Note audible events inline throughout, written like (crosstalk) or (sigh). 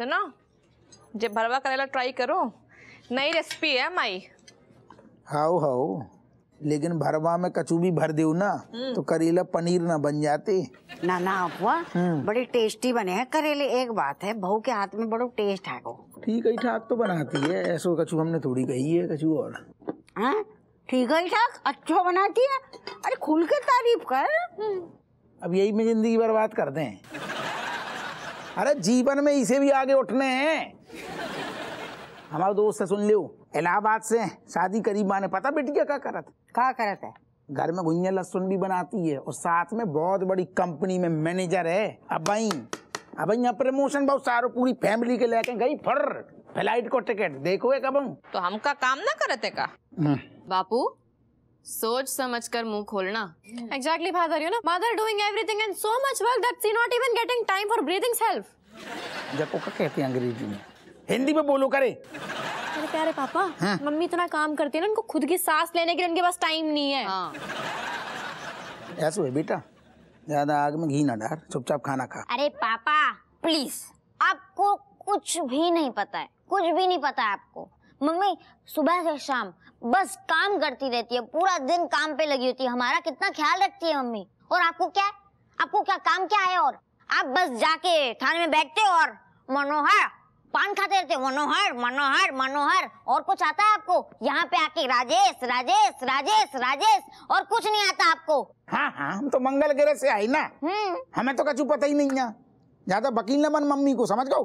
सुनो जब भरवा करेला ट्राई करो नई रेसिपी है माई हाउ हाउ लेकिन भरवा में कचू भी भर दू ना हम्म। तो करेला पनीर ना बन जाते ना ना अपुआ हम्म। बड़े टेस्टी बने हैं करेले एक बात है बहू के हाथ में बड़ो टेस्ट है को ठीक है ठाक तो बनाती है ऐसो कचू हमने थोड़ी कही है कचू और हाँ? ठीक है ठाक अच्छा बनाती है अरे खुल के तारीफ कर अब यही में जिंदगी बर्बाद कर दें अरे जीवन में इसे भी आगे उठने हैं हमारे दोस्त से सुन लियो इलाहाबाद से शादी करीब माने पता बेटिया क्या करत क्या करत है घर में गुंजा लहसुन भी बनाती है और साथ में बहुत बड़ी कंपनी में मैनेजर है भाई अब यहाँ प्रमोशन बहुत सारो पूरी फैमिली के लेके गई फर फ्लाइट को टिकट देखो कब तो का काम ना करते का हाँ। बापू सोच समझ कर मुंह खोलना exactly father you know mother doing everything and so much work that she not even getting time for breathing self जको का कहते हैं अंग्रेजी में हिंदी में बोलो करे अरे प्यारे पापा हाँ? मम्मी इतना काम करती है ना उनको खुद की सांस लेने के लिए उनके पास टाइम नहीं है हां ऐसे हो बेटा ज्यादा आग में घी ना डाल चुपचाप खाना खा अरे पापा प्लीज आपको कुछ भी नहीं पता है कुछ भी नहीं पता आपको मम्मी सुबह से शाम बस काम करती रहती है पूरा दिन काम पे लगी होती है हमारा कितना ख्याल रखती है मम्मी और आपको क्या है? आपको क्या काम क्या है और आप बस जाके थाने में बैठते हो और मनोहर पान खाते रहते मनोहर मनोहर मनोहर और कुछ आता है आपको यहाँ पे आके राजेश राजेश राजेश राजेश और कुछ नहीं आता आपको हाँ हाँ हम तो मंगल ग्रह से आई ना हम्म। हमें तो कचू पता ही नहीं है ज्यादा बकील न मन मम्मी को समझ गो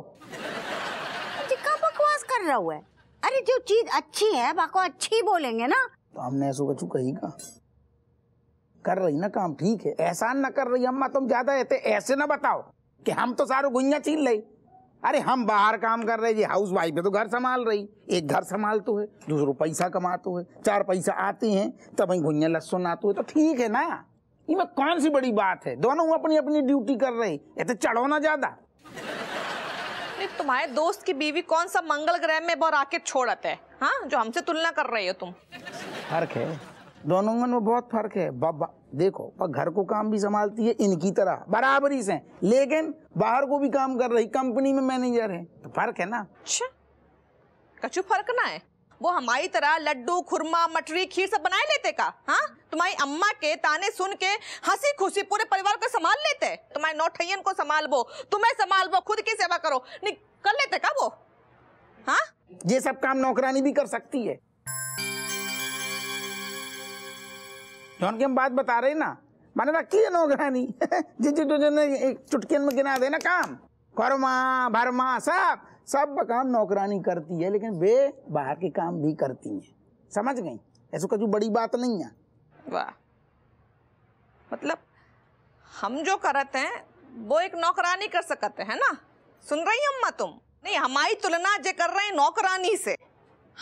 बकवास कर रहा हुआ है अरे जो चीज अच्छी है बाको अच्छी बोलेंगे ना तो हमने ऐसा कचू कही का कर रही ना काम ठीक है एहसान ना कर रही अम्मा तुम ज्यादा रहते ऐसे ना बताओ कि हम तो सारो गुंजा छीन ले अरे हम बाहर काम कर रहे जी हाउस वाइफ है तो घर संभाल रही एक घर संभाल तो है दूसरो पैसा कमा तो है चार पैसा आते हैं तब वही भुइया लहसुन आते है तो ठीक है ना ये कौन सी बड़ी बात है दोनों अपनी अपनी ड्यूटी कर रहे ये तो चढ़ो ना ज्यादा अरे तुम्हारे दोस्त की बीवी कौन सा मंगल ग्रह में वो राकेट छोड़त है हा? जो हमसे तुलना कर रही हो तुम फर्क है दोनों में बहुत फर्क है बाबा देखो पर घर को काम भी संभालती है इनकी तरह बराबरी से लेकिन बाहर को भी काम कर रही कंपनी में मैनेजर है तो फर्क है ना अच्छा कछु फर्क ना है वो हमारी तरह लड्डू खुरमा मटरी खीर सब बनाए लेते का हाँ तुम्हारी अम्मा के ताने सुन के हंसी खुशी पूरे परिवार को संभाल लेते तुम्हारे नौठैयन को संभालबो तुम्हें संभालबो खुद की सेवा करो नहीं कर लेते का वो हाँ ये सब काम नौकरानी भी कर सकती है जोन की हम बात बता रहे ना मैंने रखी है नौकरानी (laughs) जिस चुटकियन में गिना देना काम करमा भरमा सब सब काम नौकरानी करती है लेकिन वे बाहर के काम भी करती हैं समझ गई ऐसा कुछ बड़ी बात नहीं है वाह मतलब हम जो करते हैं वो एक नौकरानी कर सकते हैं ना सुन रही अम्मा तुम नहीं हमारी तुलना जो कर रहे हैं नौकरानी से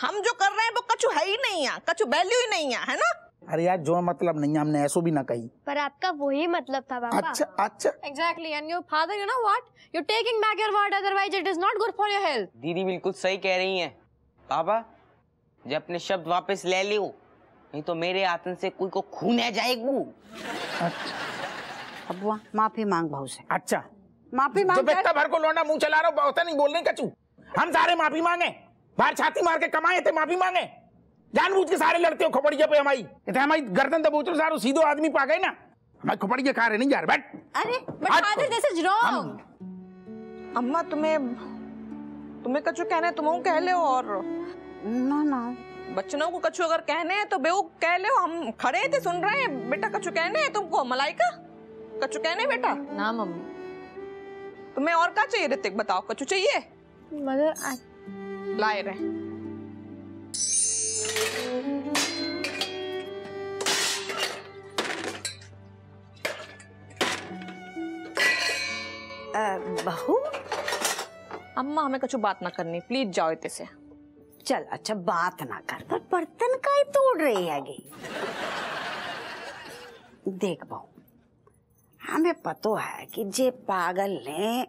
हम जो कर रहे हैं वो कछु है ही नहीं है कछु वैल्यू ही नहीं है है ना अरे यार जो मतलब नहीं हमने ऐसो भी ना कही पर आपका वही मतलब था बाबा अच्छा अच्छा exactly and your father you know what you taking back your word otherwise it is not good for your health दीदी बिल्कुल सही कह रही हैं बाबा जब अपने शब्द वापस ले लियो नहीं तो मेरे आतन से कोई को खून खूने जाएगी अच्छा अबुआ माफी मांग भाऊ से अच्छा माफी मांग जो भर को लोना मुंह चला रहा हूं बहुत नहीं बोलने का चू हम सारे माफी मांगे बाहर छाती मार के कमाए थे माफी मांगे जानबूझ के सारे लड़ते हो खोपड़िया पे हमारी कहते तो हमारी गर्दन दबोच रहे सारो सीधो आदमी पा गए ना हमारी खोपड़िया खा रहे नहीं जा रहे बैठ अरे but father this is wrong अम्मा तुम्हें तुम्हें कछु कहने तुम कह ले और ना ना बच्चनों को कछु अगर कहने हैं तो बेउ कह ले हम खड़े थे तो सुन रहे हैं बेटा कछु कहने हैं तुमको मलाइका कछु कहने बेटा ना मम्मी तुम्हें और क्या चाहिए ऋतिक बताओ कछु चाहिए मदर आई लाए रहे बहू अम्मा हमें कुछ बात ना करनी प्लीज जाओ इतने से चल अच्छा बात ना कर पर बर्तन का ही तोड़ रही है देख बहू हमें पतो है कि जे पागल ने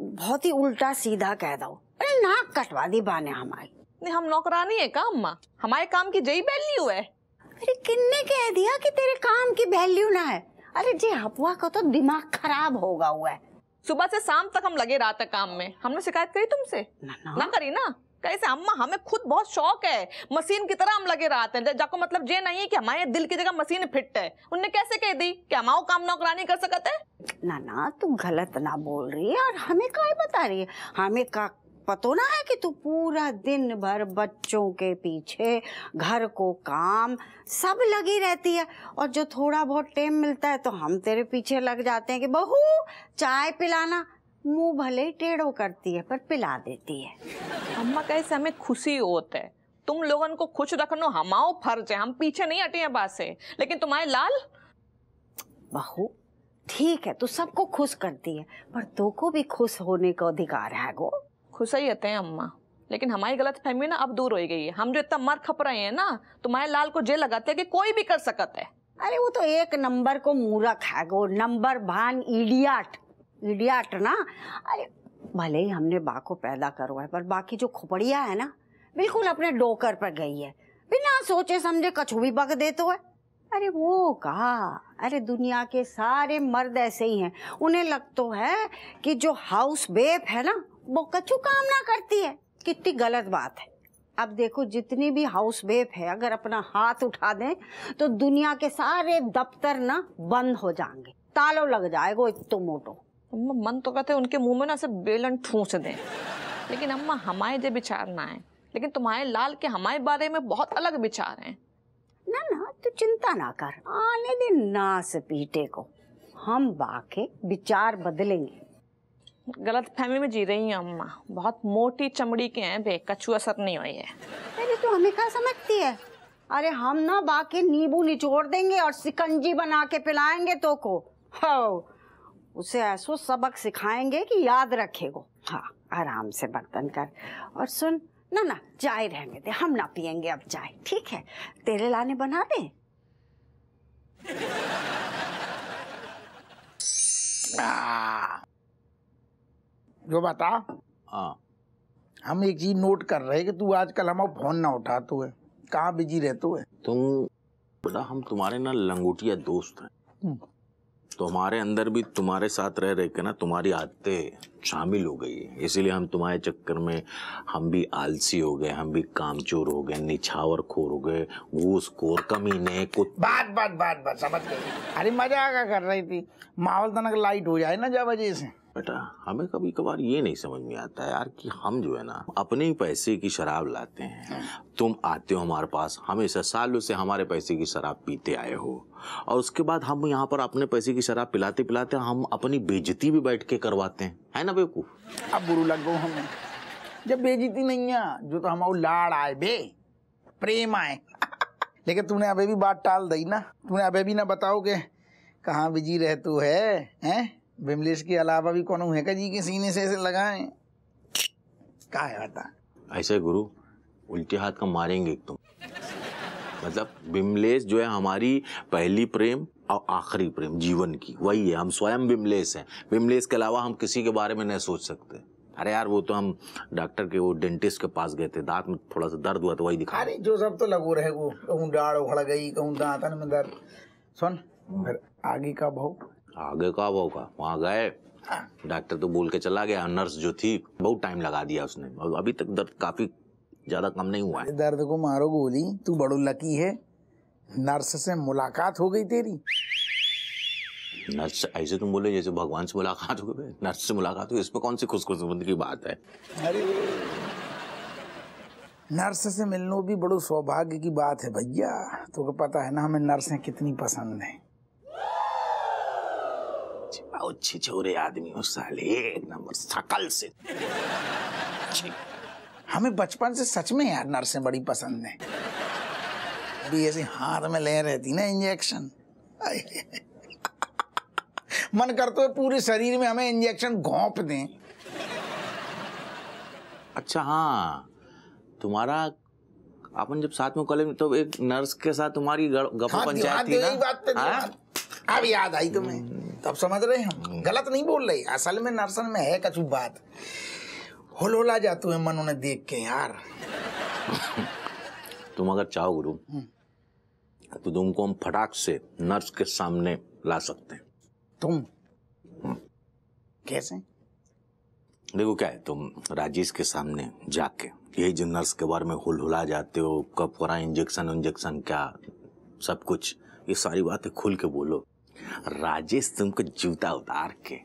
बहुत ही उल्टा सीधा कह दो अरे नाक कटवा दी बाने हमारी नहीं हम नौकरानी है काम माँ हमारे काम की जई वैल्यू है अरे किन्ने कह दिया कि तेरे काम की वैल्यू ना है अरे जी हपुआ का तो दिमाग खराब होगा हुआ है सुबह से शाम तक हम लगे रात तक काम में हमने शिकायत करी तुमसे ना, ना।, ना करी ना कैसे अम्मा हमें खुद बहुत शौक है मशीन की तरह हम लगे रहते हैं जाको मतलब ये नहीं है कि हमारे दिल की जगह मशीन फिट है उनने कैसे कह दी कि हमारा काम नौकरानी कर सकते ना ना तू गलत ना बोल रही है और हमें का बता रही है हमें का पतो ना है कि तू पूरा दिन भर बच्चों के पीछे घर को काम सब लगी रहती है और जो थोड़ा बहुत टाइम मिलता है तो हम तेरे पीछे लग जाते हैं कि बहू चाय पिलाना मुंह भले ही टेढ़ो करती है पर पिला देती है अम्मा का इस समय खुशी होता है तुम लोगों को खुश रखनो हमाओ फर्ज है हम पीछे नहीं हटे हैं बात से लेकिन तुम्हारे लाल बहू ठीक है तू सबको खुश करती है पर तो को भी खुश होने का अधिकार है गो ही रहते हैं अम्मा लेकिन हमारी गलत फहमी ना अब दूर हो गई है हम जो इतना मर खप रहे हैं ना तो माए लाल को जे लगाते हैं कि कोई भी कर सकता है अरे वो तो एक नंबर को मूरख है गो नंबर भान इडियाट इडियाट ना अरे भले ही हमने बा को पैदा करवा है पर बाकी जो खुपड़िया है ना बिल्कुल अपने डोकर पर गई है बिना सोचे समझे कछु भी बग देते है अरे वो कहा अरे दुनिया के सारे मर्द ऐसे ही हैं उन्हें लगता है कि जो हाउस बेप है ना वो कछु काम ना करती है कितनी गलत बात है अब देखो जितनी भी हाउस वेफ है अगर अपना हाथ उठा दें तो दुनिया के सारे दफ्तर ना बंद हो जाएंगे तालो लग जाएगा तो मोटो मन तो कहते उनके मुंह में ना सिर्फ बेलन ठूस दे लेकिन अम्मा हमारे जो विचार ना है लेकिन तुम्हारे लाल के हमारे बारे में बहुत अलग विचार हैं ना ना तू तो चिंता ना कर आने दे ना से पीटे को हम बाके विचार बदलेंगे गलत फहमी में जी रही हैं अम्मा बहुत मोटी चमड़ी के हैं बे कछु असर नहीं हुई है अरे तू हमें क्या समझती है अरे हम ना बाकी नींबू निचोड़ देंगे और सिकंजी बना के पिलाएंगे तो को हाँ उसे ऐसो सबक सिखाएंगे कि याद रखेगो हाँ आराम से बर्तन कर और सुन ना ना चाय रहने दे हम ना पियेंगे अब चाय ठीक है तेरे लाने बना दे आ, जो बता हाँ हम एक चीज नोट कर रहे कि तू आजकल हमारा फोन ना उठाते है कहाँ बिजी रहते है तुम बेटा हम तुम्हारे ना लंगूटिया दोस्त हैं तो हमारे हम्म। अंदर भी तुम्हारे साथ रह रहे के ना तुम्हारी आदतें शामिल हो गई है इसीलिए हम तुम्हारे चक्कर में हम भी आलसी हो गए हम भी कामचोर हो गए निछावर खोर हो गए घूसखोर कमीने कुछ बात बात बात बात समझ गई अरे मजा आगा कर रही थी माहौल तनक तो लाइट हो जाए ना जब वजह से बेटा हमें कभी कभार ये नहीं समझ में आता है यार कि हम जो है ना अपने ही पैसे की शराब लाते हैं हाँ। तुम आते हो हमारे पास हमेशा सालों से हमारे पैसे की शराब पीते आए हो और उसके बाद हम यहाँ पर अपने पैसे की शराब पिलाते पिलाते हम अपनी बेजती भी बैठ के करवाते हैं है ना बेवकूफ अब बुरु लग गो हमें जब बेजती नहीं है जो तो हम लाड़ आए बे प्रेम आए (laughs) लेकिन तूने अभी भी बात टाल दी ना तूने अभी भी ना बताओगे कहाँ बिजी रह तू है है? विमलेश के अलावा भी कौन है जी के सीने से ऐसे लगाए का ऐसे गुरु उल्टे हाथ का मारेंगे एकदम मतलब विमलेश जो है हमारी पहली प्रेम और आखिरी प्रेम जीवन की वही है हम स्वयं विमलेश हैं विमलेश के अलावा हम किसी के बारे में नहीं सोच सकते अरे यार वो तो हम डॉक्टर के वो डेंटिस्ट के पास गए थे दांत में थोड़ा सा दर्द हुआ तो वही दिखा अरे जो सब तो लगो रहे वो कहूँ डाड़ उखड़ गई कहूँ दांतन में दर्द सुन हम्म। फिर आगे का भाव आगे का वो का वहाँ गए डॉक्टर तो बोल के चला गया नर्स जो थी बहुत टाइम लगा दिया उसने और अभी तक दर्द काफ़ी ज़्यादा कम नहीं हुआ है दर्द को मारो गोली तू बड़ो लकी है नर्स से मुलाकात हो गई तेरी नर्स ऐसे तुम बोले जैसे भगवान से मुलाकात हो गई नर्स से मुलाकात हुई इसमें कौन सी खुशकिस्मत की बात है अरे नर्स से मिलना भी बड़ो सौभाग्य की बात है भैया तो पता है ना हमें नर्सें कितनी पसंद हैं बड़ा अच्छे आदमी हो साले एक नंबर सकल से हमें बचपन से सच में यार नर्सें बड़ी पसंद है अभी ऐसे हाथ में ले रहती ना इंजेक्शन मन करते है पूरे शरीर में हमें इंजेक्शन घोंप दें अच्छा हाँ तुम्हारा अपन जब साथ में कॉलेज में तो एक नर्स के साथ तुम्हारी गप हाँ, पंचायत थी ना तो हाँ? अब याद आई तुम्हें हम्म। तो समझ रहे हम हम्म। गलत नहीं बोल रहे असल में नरसन में है कछु बात होलोला जाते हैं मन उन्हें देख के यार (laughs) तुम अगर चाहो गुरु हम्म। तो तुमको हम फटाक से नर्स के सामने ला सकते हैं तुम हम्म। कैसे देखो क्या है तुम राजेश के सामने जाके यही जो नर्स के बारे में हुल हुला जाते हो कब करा इंजेक्शन इंजेक्शन क्या सब कुछ ये सारी बातें खुल के बोलो राजेश तुमको जूता उतार के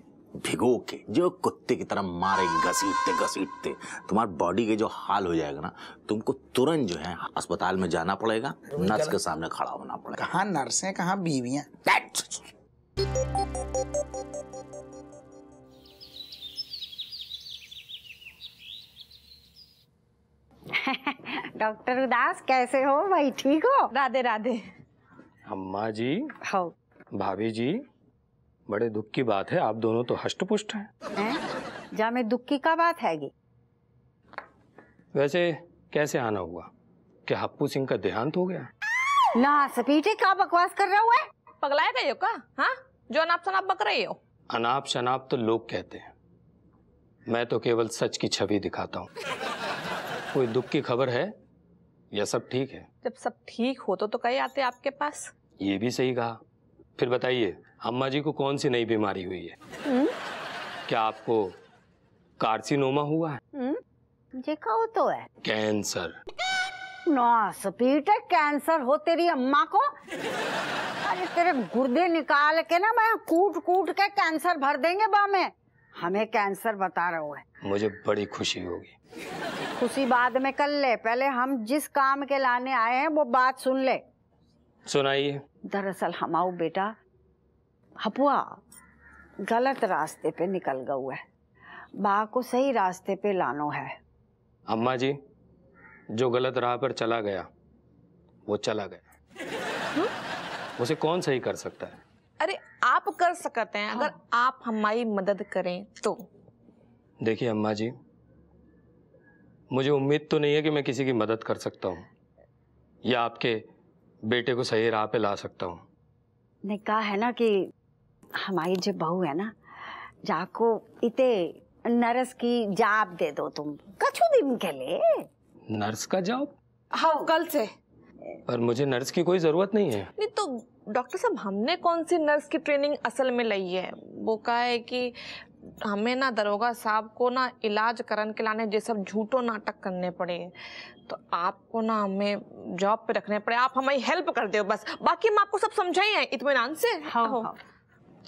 भिगो के जो कुत्ते की तरह मारे घसीटते घसीटते तुम्हारे बॉडी के जो हाल हो जाएगा ना तुमको तुरंत जो है अस्पताल में जाना पड़ेगा नर्स के सामने खड़ा होना पड़ेगा कहा नर्स है कहा बीवियाँ (laughs) डॉक्टर उदास कैसे हो भाई ठीक हो राधे राधे अम्मा जी हाँ भाभी जी बड़े दुख की बात है आप दोनों तो हष्टपुष्ट हैं है? जा में दुख की का बात है वैसे कैसे आना हुआ क्या हप्पू सिंह का देहांत हो गया ना सपीटे क्या बकवास कर रहा हुआ पगलाया गए का हाँ जो अनाप शनाप बक रही हो अनाप शनाप तो लोग कहते हैं मैं तो केवल सच की छवि दिखाता हूँ कोई दुख की खबर है या सब ठीक है जब सब ठीक हो तो, तो कहीं आते आपके पास ये भी सही कहा फिर बताइए अम्मा जी को कौन सी नई बीमारी हुई है हुँ? हम्म? क्या आपको कार्सिनोमा हुआ है हम्म? देखा वो तो है कैंसर पेटक कैंसर हो तेरी अम्मा को अरे तेरे गुर्दे निकाल के ना मैं कूट कूट के कैंसर भर देंगे बा में हमें कैंसर बता रहे है मुझे बड़ी खुशी होगी खुशी बाद में कर ले पहले हम जिस काम के लाने आए हैं वो बात सुन ले सुनाइए दरअसल हमाऊ बेटा हपुआ गलत रास्ते पे निकल गऊ है बा को सही रास्ते पे लानो है अम्मा जी जो गलत राह पर चला गया वो चला गया उसे कौन सही कर सकता है अरे आप कर सकते हैं अगर हाँ। आप हमारी मदद करें तो देखिए अम्मा जी मुझे उम्मीद तो नहीं है कि मैं किसी की मदद कर सकता हूँ या आपके बेटे को सही राह पे ला सकता हूँ ने कहा है ना कि हमारी जो बहू है ना जाको इते नर्स की जाब दे दो तुम कछु दिन के लिए नर्स का जॉब हाँ कल से पर मुझे नर्स की कोई जरूरत नहीं है नहीं तो डॉक्टर साहब हमने कौन सी नर्स की ट्रेनिंग असल में ली है वो कहा है कि हमें ना दरोगा साहब को ना इलाज करन के लाने ये सब झूठो नाटक करने पड़े तो आपको ना हमें जॉब पे रखने पड़े आप हमारी हेल्प कर दे बस बाकी हम आपको सब समझाई हैं इतमान से हाँ, हाँ।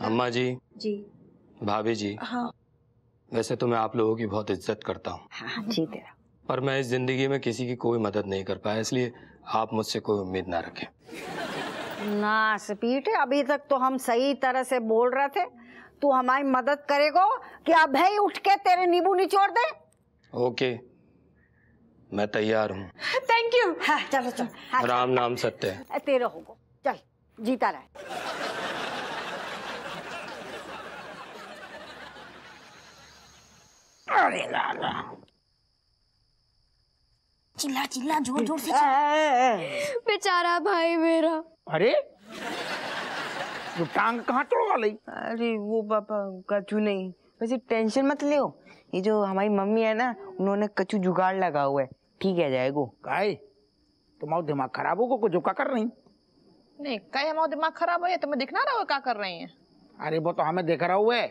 अम्मा जी जी भाभी जी हाँ वैसे तो मैं आप लोगों की बहुत इज्जत करता हूँ हाँ, हाँ, जी तेरा पर मैं इस जिंदगी में किसी की कोई मदद नहीं कर पाया इसलिए आप मुझसे कोई उम्मीद ना रखें ना स्पीट अभी तक तो हम सही तरह से बोल रहे थे तू हमारी मदद करेगो कि अब ही उठ के तेरे नींबू निचोड़ दे ओके मैं तैयार हूँ थैंक यू हाँ, चलो हाँ, चलो राम नाम सत्य तेरा होगो चल जीता रहे अरे लाला चिल्ला चिल्ला जोर जोर से बेचारा भाई मेरा अरे टांग कहाँ तोड़वा ली अरे वो पापा कचू नहीं वैसे टेंशन मत लियो ये जो हमारी मम्मी है ना उन्होंने कचू जुगाड़ लगा हुआ है ठीक है जाएगो काय तुम्हारा दिमाग खराब होगा कुछ का कर रही नहीं कहीं हमारा दिमाग खराब हो तुम्हें दिख ना रहा हो क्या कर रही है अरे वो तो हमें देख रहा हुआ है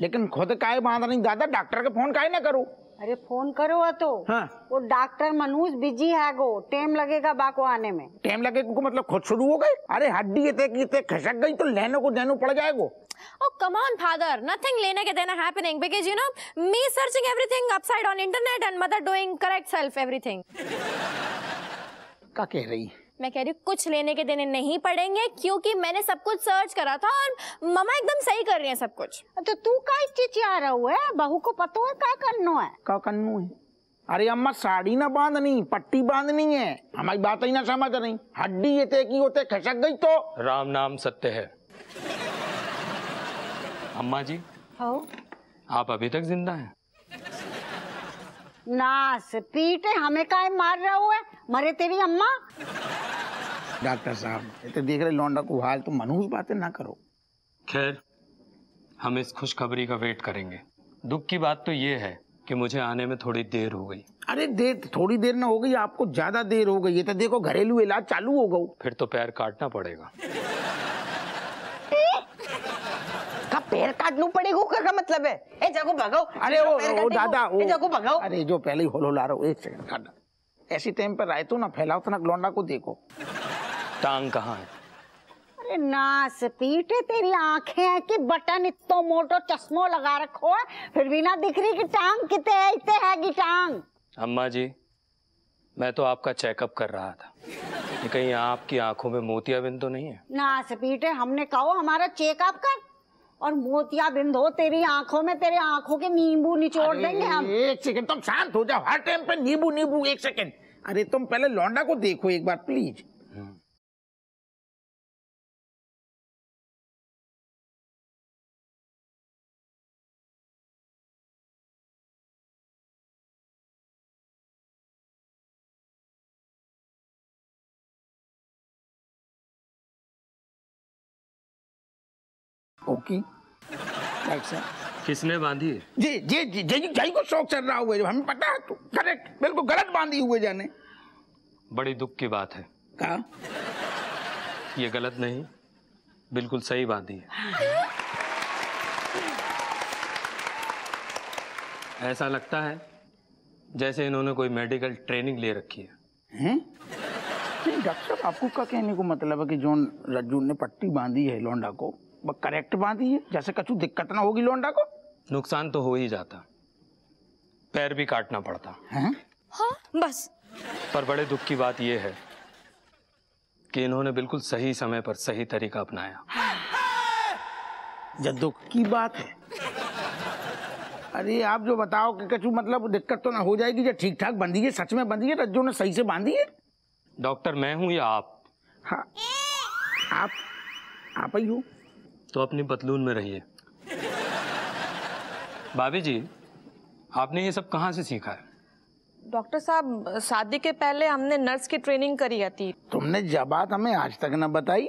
लेकिन खुद काय बांध रही दादा डॉक्टर के फोन काय ना करूँ अरे फोन करो तो हाँ? वो डॉक्टर मनुज बिजी है गो टेम लगेगा बाको आने में टेम लगेगा को मतलब खुद शुरू हो गए अरे हड्डी इतने की इतने खसक गई तो लेने को देने पड़ जाएगा Oh come on father nothing lene ke dena happening because you know me searching everything upside on internet and mother doing correct self everything क्या कह रही है मैं कह रही हूँ कुछ लेने के देने नहीं पड़ेंगे क्योंकि मैंने सब कुछ सर्च करा था और मामा एकदम सही कर रही है सब कुछ तो तू का बहू को पता है क्या करना है क्या करनो है अरे अम्मा साड़ी ना बांधनी पट्टी बांधनी है हमारी बात ही ना समझ रही हड्डी ये की होते खसक गई तो राम नाम सत्य है अम्मा जी हाँ आप अभी तक जिंदा हैं नास पीटे हमें का मार रहा हुआ मरे तेरी अम्मा डॉक्टर साहब इतने देख रहे लौंडा को हाल तो ही बातें ना करो खैर हम इस खुशखबरी का वेट करेंगे दुख की बात तो ये है कि मुझे आने में थोड़ी देर हो गई अरे देर थोड़ी देर ना हो गई आपको ज्यादा देर हो गई ये तो देखो घरेलू इलाज चालू हो गया फिर तो पैर काटना पड़ेगा का पैर काटना पड़ेगा का, का मतलब है ए जाको भगाओ अरे ओ दादा ओ जाको भगाओ अरे जो पहले ही होलो ला दादा वो, एक सेकंड दादा ऐसी टाइम पर रायतो ना फैलाओ तो ना ग्लोंडा को देखो टांग कहाँ है अरे नास पीटे तेरी आंखें हैं कि बटन इतो मोटो चश्मो लगा रखो है फिर भी ना दिख रही कि टांग कितने है इतने है कि टांग अम्मा जी मैं तो आपका चेकअप कर रहा था कहीं आपकी आंखों में मोतियाबिंद तो नहीं है ना सपीटे हमने कहो हमारा चेकअप कर और मोतिया बिंद हो तेरी आंखों में तेरे आंखों के नींबू निचोड़ देंगे हम एक सेकंड तुम शांत हो जाओ हर टाइम पे नींबू नींबू एक सेकंड अरे तुम पहले लौंडा को देखो एक बार प्लीज कोकी किसने बांधी जी जी जी जी जी जी को शौक चल रहा हुआ हमें पता है तो करेक्ट बिल्कुल गलत बांधी हुए जाने बड़ी दुख की बात है कहा ये गलत नहीं बिल्कुल सही बांधी है ऐसा लगता है जैसे इन्होंने कोई मेडिकल ट्रेनिंग ले रखी है हैं? हम्म? डॉक्टर आपको क्या कहने को मतलब है कि जोन रज्जू ने पट्टी बांधी है लौंडा को करेक्ट बांधी है जैसे कछु दिक्कत ना होगी लोंडा को नुकसान तो हो ही जाता पैर भी काटना पड़ता है हाँ बस पर बड़े दुख की बात यह है कि इन्होंने बिल्कुल सही समय पर सही तरीका अपनाया जब दुख की बात है अरे आप जो बताओ कि कछु मतलब दिक्कत तो ना हो जाएगी जब ठीक ठाक बंधी है सच में बंधी है रज्जो ने सही से बांधी है डॉक्टर मैं हूं या आप हाँ आप आप ही हूँ तो अपनी बतलून में रहिए भाभी जी आपने ये सब कहाँ से सीखा है डॉक्टर साहब शादी के पहले हमने नर्स की ट्रेनिंग करी थी तुमने जब बात हमें आज तक ना बताई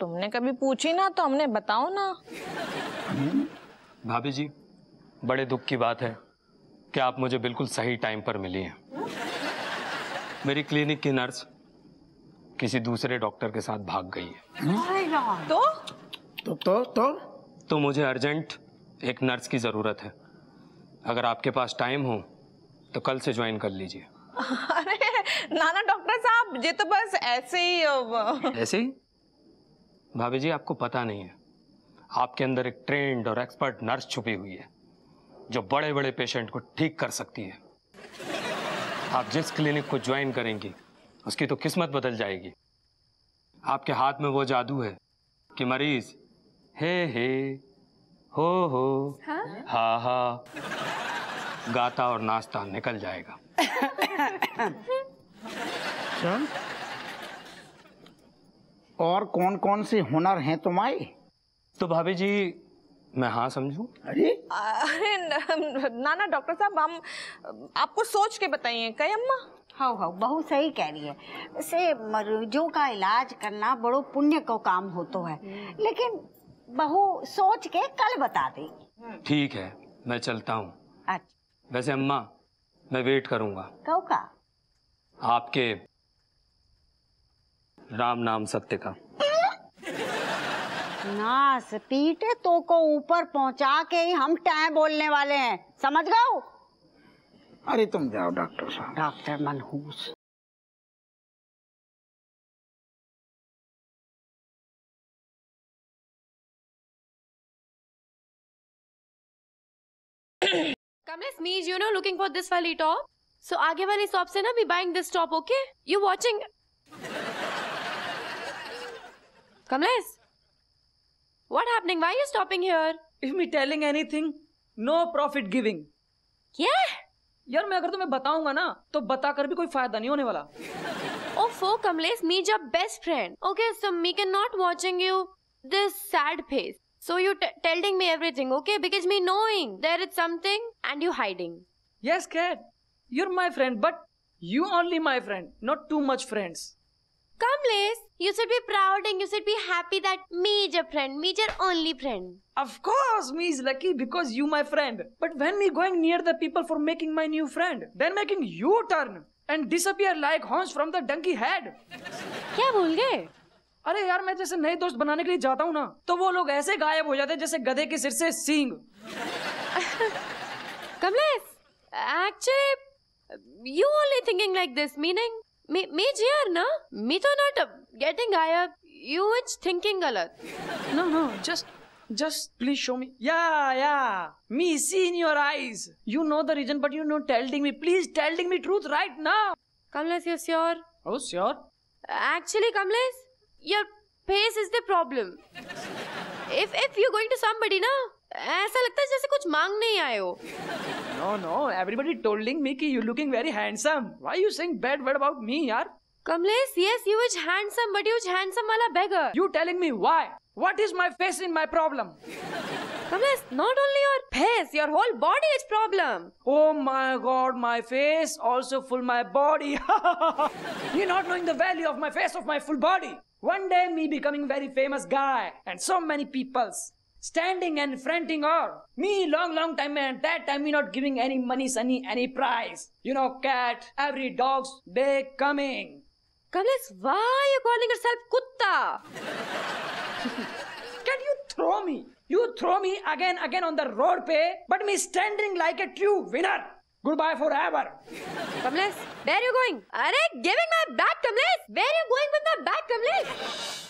तुमने कभी पूछी ना तो हमने बताओ ना भाभी हम्म। जी बड़े दुख की बात है कि आप मुझे बिल्कुल सही टाइम पर मिली हैं मेरी क्लिनिक की नर्स किसी दूसरे डॉक्टर के साथ भाग गई है तो तो तो तो तो मुझे अर्जेंट एक नर्स की ज़रूरत है अगर आपके पास टाइम हो तो कल से ज्वाइन कर लीजिए अरे नाना डॉक्टर साहब ये तो बस ऐसे ही ऐसे ही भाभी जी आपको पता नहीं है आपके अंदर एक ट्रेंड और एक्सपर्ट नर्स छुपी हुई है जो बड़े बड़े पेशेंट को ठीक कर सकती है आप जिस क्लिनिक को ज्वाइन करेंगी उसकी तो किस्मत बदल जाएगी आपके हाथ में वो जादू है कि मरीज हे हे हो हो हाँ? हा हा, गाता और नाश्ता निकल जाएगा चल और कौन कौन से हुनर हैं तुम्हारे तो भाभी जी मैं हाँ समझू अरे अरे नाना डॉक्टर साहब हम आपको सोच के बताइए कहे अम्मा हाँ हाँ बहुत सही कह रही है वैसे मरीजों का इलाज करना बड़ो पुण्य का काम होता है लेकिन बहू सोच के कल बता देगी ठीक है मैं चलता हूँ अच्छा वैसे अम्मा मैं वेट करूंगा कौ का आपके राम नाम सत्य का नास पीटे तो को ऊपर पहुंचा के ही हम टाय बोलने वाले हैं समझ गए अरे तुम जाओ डॉक्टर साहब डॉक्टर मनहूस कमिश मीज you know looking for this वाली टॉप सो आगे वाली शॉप से ना be buying this top okay you watching Kamlesh what happening why you stopping here if me telling anything no profit giving क्या यार मैं अगर तुम्हें बताऊंगा ना तो बताकर भी कोई फायदा नहीं होने वाला oh Kamlesh me is best friend okay so me can not watching you this sad face So you t- telling me everything, okay? Because me knowing there is something and you hiding. Yes, cat. You're my friend, but you only my friend, not too much friends. Come, Liz. you should be proud and you should be happy that me is your friend, me is your only friend. Of course, me is lucky because you my friend. But when me going near the people for making my new friend, then making you turn and disappear like horns from the donkey head. क्या भूल गए अरे यार मैं जैसे नए दोस्त बनाने के लिए जाता हूँ ना तो वो लोग ऐसे गायब हो जाते जैसे गधे के सिर से सींग Kamlesh actually you only thinking like this meaning me me here na me to not uh, getting gayab you it's thinking galat no no just just please show me yeah yeah me see in your eyes you know the reason but you not telling me please telling me truth right now kamlesh you sure oh sure actually kamlesh your face is the problem. if if you're going to somebody ना ऐसा लगता है जैसे कुछ मांगने ही आए हो. No no, everybody telling me कि you are looking very handsome. Why you saying bad What about me यार? Kamlesh, yes, you is handsome, but you is handsome wala beggar. You telling me why? What is my face in my problem? Kamlesh, not only your face, your whole body is problem. Oh my god, my face also full my body. (laughs) You're not knowing the value of my face, of my full body. One day me becoming very famous guy and so many peoples standing and fronting or Me long long time and that time me not giving any money sunny any prize. You know cat, every dog's day coming. Kamlesh, why you calling yourself kutta? (laughs) Can you throw me? You throw me again again on the road pay, but me standing like a true winner. Goodbye forever. Kamlesh, where are you going? Are giving my back, Kamlesh. Where are you going with my back, Kamlesh?